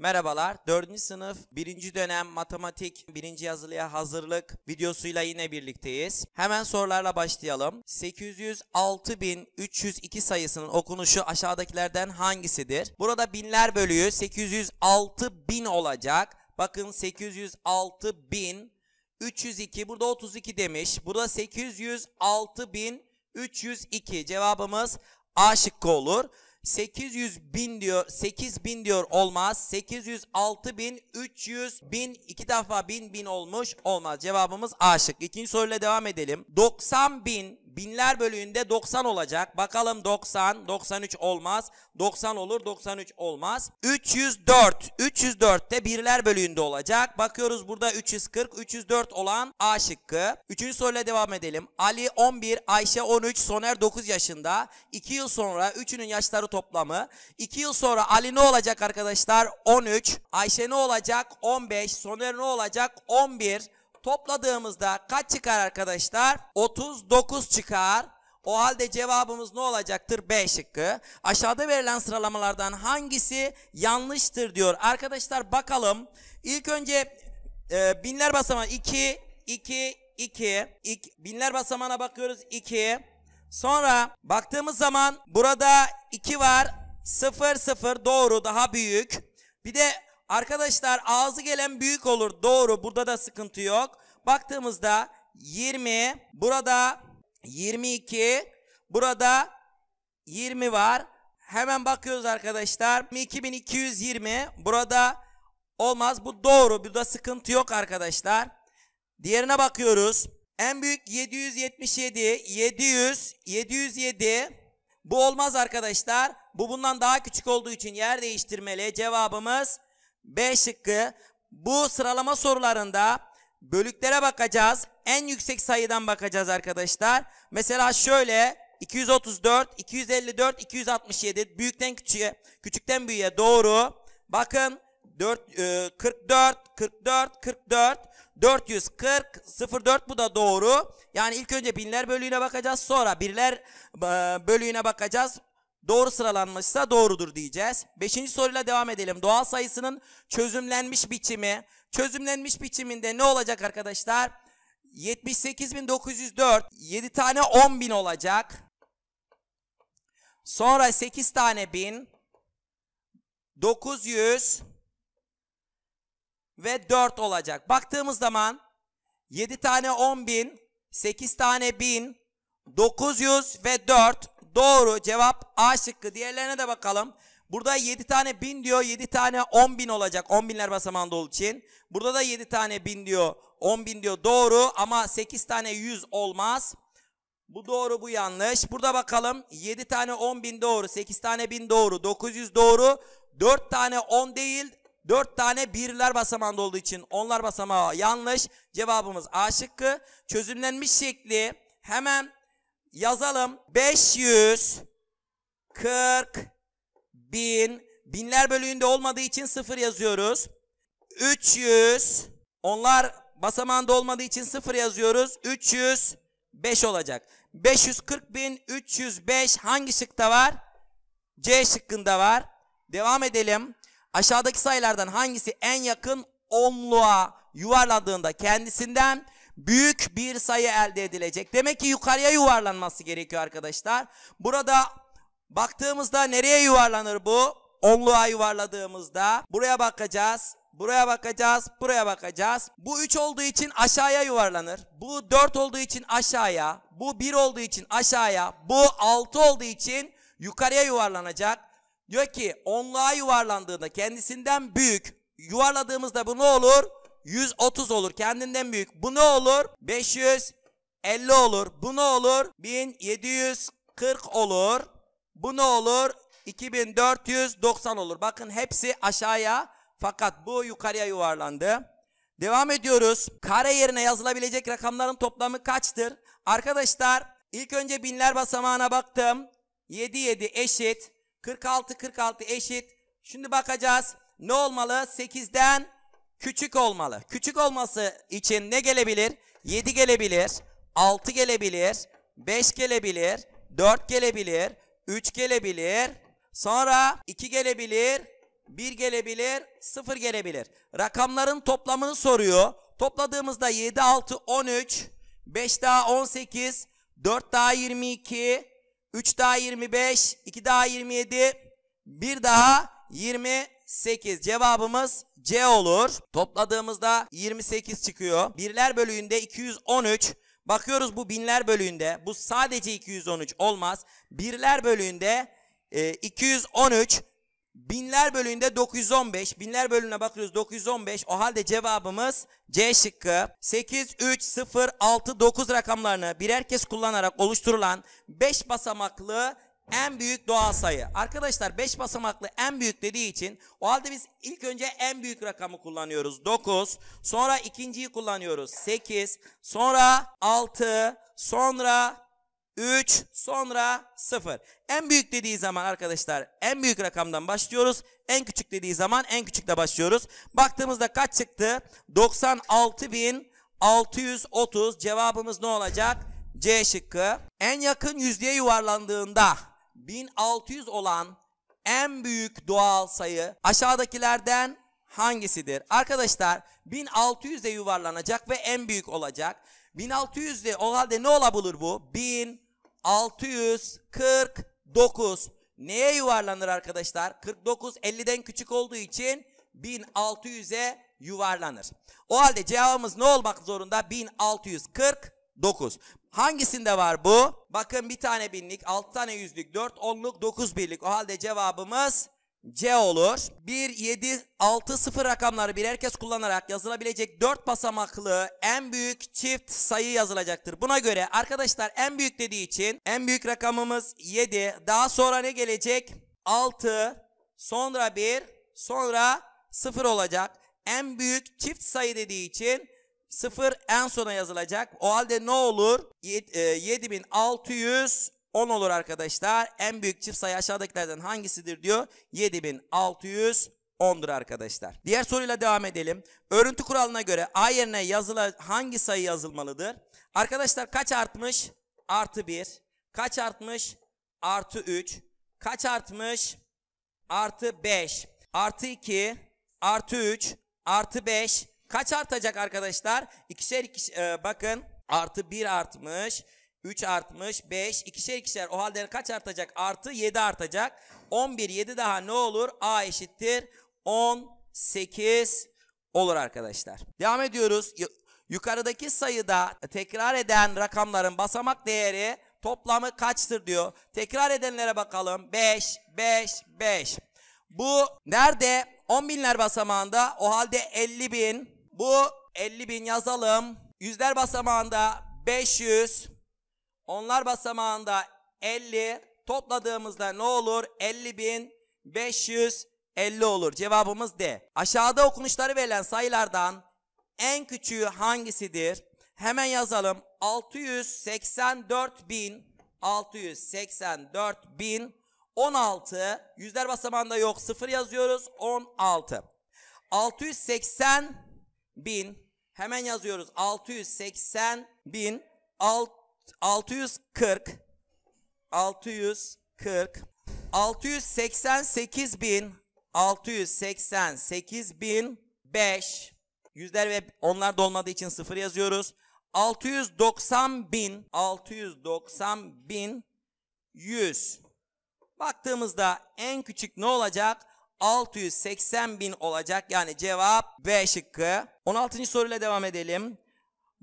Merhabalar. 4. sınıf 1. dönem matematik 1. yazılıya hazırlık videosuyla yine birlikteyiz. Hemen sorularla başlayalım. 806.302 sayısının okunuşu aşağıdakilerden hangisidir? Burada binler bölüğü 806.000 olacak. Bakın 806.302. burada 32 demiş. Burada 806.302 cevabımız A şıkkı olur. 800 bin diyor 8 bin diyor olmaz 806 bin 300 bin iki defa bin bin olmuş olmaz cevabımız A şık. İkinci soruyla devam edelim. 90 bin binler bölüğünde 90 olacak. Bakalım 90, 93 olmaz. 90 olur, 93 olmaz. 304, 304 de birler bölüğünde olacak. Bakıyoruz burada 340, 304 olan A şıkkı. Üçüncü soruyla devam edelim. Ali 11, Ayşe 13, Soner 9 yaşında. 2 yıl sonra üçünün yaşları toplamı. 2 yıl sonra Ali ne olacak arkadaşlar? 13, Ayşe ne olacak? 15, Soner ne olacak? 11. Topladığımızda kaç çıkar arkadaşlar? 39 çıkar. O halde cevabımız ne olacaktır? B şıkkı. Aşağıda verilen sıralamalardan hangisi yanlıştır diyor. Arkadaşlar bakalım. İlk önce e, binler basamağı 2, 2, 2, 2. Binler basamağına bakıyoruz 2. Sonra baktığımız zaman burada 2 var. 0, 0 doğru daha büyük. Bir de Arkadaşlar ağzı gelen büyük olur. Doğru. Burada da sıkıntı yok. Baktığımızda 20, burada 22, burada 20 var. Hemen bakıyoruz arkadaşlar. 2220 burada olmaz. Bu doğru. Burada sıkıntı yok arkadaşlar. Diğerine bakıyoruz. En büyük 777, 700, 707. Bu olmaz arkadaşlar. Bu bundan daha küçük olduğu için yer değiştirmeli. Cevabımız B şıkkı. Bu sıralama sorularında bölüklere bakacağız. En yüksek sayıdan bakacağız arkadaşlar. Mesela şöyle 234, 254, 267 büyükten küçüğe, küçükten büyüğe doğru. Bakın 4, 44, 44, 44, 440, 04 bu da doğru. Yani ilk önce binler bölüğüne bakacağız. Sonra birler e, bölüğüne bakacağız doğru sıralanmışsa doğrudur diyeceğiz. Beşinci soruyla devam edelim. Doğal sayısının çözümlenmiş biçimi. Çözümlenmiş biçiminde ne olacak arkadaşlar? 78.904 7 tane 10.000 olacak. Sonra 8 tane 1000 900 ve 4 olacak. Baktığımız zaman 7 tane 10 bin, 8 tane 1000, 900 ve 4 Doğru cevap A şıkkı. Diğerlerine de bakalım. Burada 7 tane 1000 diyor. 7 tane 10 bin olacak. 10 binler basamağında olduğu için. Burada da 7 tane 1000 diyor. 10 bin diyor. Doğru ama 8 tane 100 olmaz. Bu doğru bu yanlış. Burada bakalım 7 tane 10 bin doğru. 8 tane 1000 doğru. 900 doğru. 4 tane 10 değil. 4 tane birler basamağında olduğu için onlar basamağı yanlış. Cevabımız A şıkkı. Çözümlenmiş şekli hemen Yazalım. 540 bin. Binler bölüğünde olmadığı için sıfır yazıyoruz. 300. Onlar basamağında olmadığı için sıfır yazıyoruz. 305 olacak. 540 bin 305 hangi şıkta var? C şıkkında var. Devam edelim. Aşağıdaki sayılardan hangisi en yakın onluğa yuvarladığında kendisinden büyük bir sayı elde edilecek. Demek ki yukarıya yuvarlanması gerekiyor arkadaşlar. Burada baktığımızda nereye yuvarlanır bu? Onluğa yuvarladığımızda buraya bakacağız. Buraya bakacağız, buraya bakacağız. Bu 3 olduğu için aşağıya yuvarlanır. Bu 4 olduğu için aşağıya, bu 1 olduğu için aşağıya, bu 6 olduğu için yukarıya yuvarlanacak. Diyor ki onluğa yuvarlandığında kendisinden büyük yuvarladığımızda bu ne olur? 130 olur. Kendinden büyük. Bu ne olur? 550 olur. Bu ne olur? 1740 olur. Bu ne olur? 2490 olur. Bakın hepsi aşağıya fakat bu yukarıya yuvarlandı. Devam ediyoruz. Kare yerine yazılabilecek rakamların toplamı kaçtır? Arkadaşlar ilk önce binler basamağına baktım. 77 eşit. 46 46 eşit. Şimdi bakacağız. Ne olmalı? 8'den küçük olmalı. Küçük olması için ne gelebilir? 7 gelebilir, 6 gelebilir, 5 gelebilir, 4 gelebilir, 3 gelebilir, sonra 2 gelebilir, 1 gelebilir, 0 gelebilir. Rakamların toplamını soruyor. Topladığımızda 7, 6, 13, 5 daha 18, 4 daha 22, 3 daha 25, 2 daha 27, 1 daha 20 8. Cevabımız C olur. Topladığımızda 28 çıkıyor. Birler bölüğünde 213. Bakıyoruz bu binler bölüğünde. Bu sadece 213 olmaz. Birler bölüğünde e, 213. Binler bölüğünde 915. Binler bölüğüne bakıyoruz 915. O halde cevabımız C şıkkı. 8, 3, 0, 6, 9 rakamlarını birer kez kullanarak oluşturulan 5 basamaklı en büyük doğal sayı. Arkadaşlar 5 basamaklı en büyük dediği için o halde biz ilk önce en büyük rakamı kullanıyoruz. 9. Sonra ikinciyi kullanıyoruz. 8. Sonra 6. Sonra 3. Sonra 0. En büyük dediği zaman arkadaşlar en büyük rakamdan başlıyoruz. En küçük dediği zaman en küçükle başlıyoruz. Baktığımızda kaç çıktı? 96.630 cevabımız ne olacak? C şıkkı. En yakın yüzlüğe yuvarlandığında 1600 olan en büyük doğal sayı aşağıdakilerden hangisidir? Arkadaşlar 1600 de yuvarlanacak ve en büyük olacak. 1600 de o halde ne olabilir bu? 1649. Neye yuvarlanır arkadaşlar? 49 50'den küçük olduğu için 1600'e yuvarlanır. O halde cevabımız ne olmak zorunda? 1649. Hangisinde var bu? Bakın bir tane binlik, altı tane yüzlük, dört onluk, dokuz birlik. O halde cevabımız C olur. 1, 7, 6, 0 rakamları bir herkes kullanarak yazılabilecek 4 basamaklı en büyük çift sayı yazılacaktır. Buna göre arkadaşlar en büyük dediği için en büyük rakamımız 7. Daha sonra ne gelecek? 6, sonra 1, sonra 0 olacak. En büyük çift sayı dediği için 0 en sona yazılacak. O halde ne olur? 7610 e, olur arkadaşlar. En büyük çift sayı aşağıdakilerden hangisidir diyor. 7610'dur arkadaşlar. Diğer soruyla devam edelim. Örüntü kuralına göre A yerine yazıla hangi sayı yazılmalıdır? Arkadaşlar kaç artmış? Artı 1. Kaç artmış? Artı 3. Kaç artmış? Artı 5. Artı 2. Artı 3. Artı 5. Kaç artacak arkadaşlar? İkişer ikişer bakın artı 1 artmış. 3 artmış. 5 ikişer ikişer. O halde kaç artacak? Artı 7 artacak. 11 7 daha ne olur? A eşittir 18 olur arkadaşlar. Devam ediyoruz. Yukarıdaki sayıda tekrar eden rakamların basamak değeri toplamı kaçtır diyor. Tekrar edenlere bakalım. 5, 5, 5. Bu nerede? 10 binler basamağında. O halde 50 bin. Bu 50 bin yazalım. Yüzler basamağında 500. Onlar basamağında 50. Topladığımızda ne olur? 50 bin 550 olur. Cevabımız D. Aşağıda okunuşları verilen sayılardan en küçüğü hangisidir? Hemen yazalım. 684 bin 684 bin 16 yüzler basamağında yok 0 yazıyoruz 16 680 bin hemen yazıyoruz 680 bin alt, 640 640 688 bin 688 bin 5 yüzler ve onlar da olmadığı için sıfır yazıyoruz 690 bin 690 bin 100 baktığımızda en küçük ne olacak 680 bin olacak. Yani cevap B şıkkı. 16. soruyla devam edelim.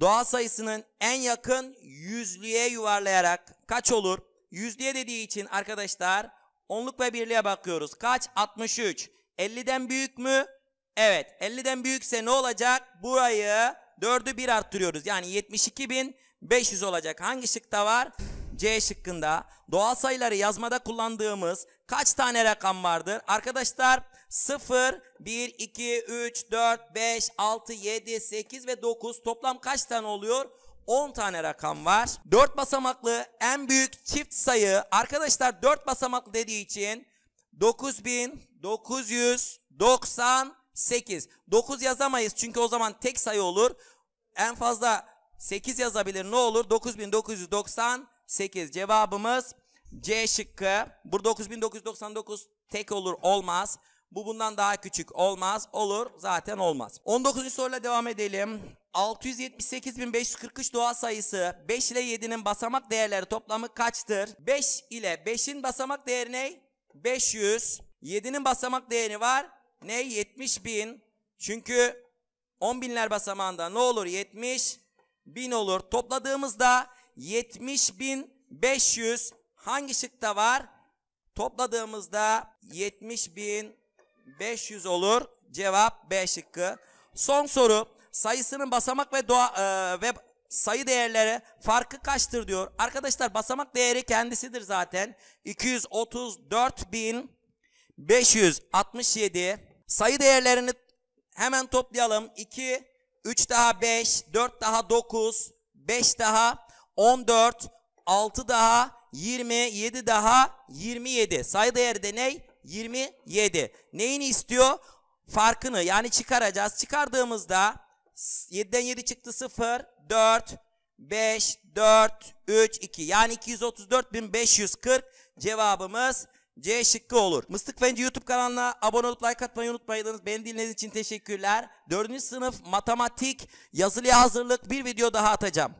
Doğal sayısının en yakın yüzlüğe yuvarlayarak kaç olur? Yüzlüğe dediği için arkadaşlar onluk ve birliğe bakıyoruz. Kaç? 63. 50'den büyük mü? Evet. 50'den büyükse ne olacak? Burayı 4'ü 1 arttırıyoruz. Yani 72.500 olacak. Hangi şıkta var? C şıkkında doğal sayıları yazmada kullandığımız kaç tane rakam vardır? Arkadaşlar 0, 1, 2, 3, 4, 5, 6, 7, 8 ve 9 toplam kaç tane oluyor? 10 tane rakam var. 4 basamaklı en büyük çift sayı arkadaşlar 4 basamaklı dediği için 9998. 9 yazamayız çünkü o zaman tek sayı olur. En fazla 8 yazabilir ne olur? 9998. 8. Cevabımız C şıkkı. Burada 9999 tek olur olmaz. Bu bundan daha küçük olmaz. Olur zaten olmaz. 19. soruyla devam edelim. 678.543 doğal sayısı 5 ile 7'nin basamak değerleri toplamı kaçtır? 5 ile 5'in basamak değeri ne? 500. 7'nin basamak değeri var. Ne? 70.000. Çünkü 10 binler basamağında ne olur? 70.000 bin olur. Topladığımızda 70.500 hangi şıkta var? Topladığımızda 70.500 olur. Cevap B şıkkı. Son soru. Sayısının basamak ve doğa, e, ve sayı değerleri farkı kaçtır diyor. Arkadaşlar basamak değeri kendisidir zaten. 234.567 sayı değerlerini hemen toplayalım. 2, 3 daha 5, 4 daha 9, 5 daha 14, 6 daha, 20, 7 daha, 27. Sayı değeri de ne? 27. Neyini istiyor? Farkını yani çıkaracağız. Çıkardığımızda 7'den 7 çıktı 0, 4, 5, 4, 3, 2. Yani 234.540 cevabımız C şıkkı olur. Mıstık Fenci YouTube kanalına abone olup like atmayı unutmayınız. Beni dinlediğiniz için teşekkürler. 4. sınıf matematik yazılıya hazırlık bir video daha atacağım.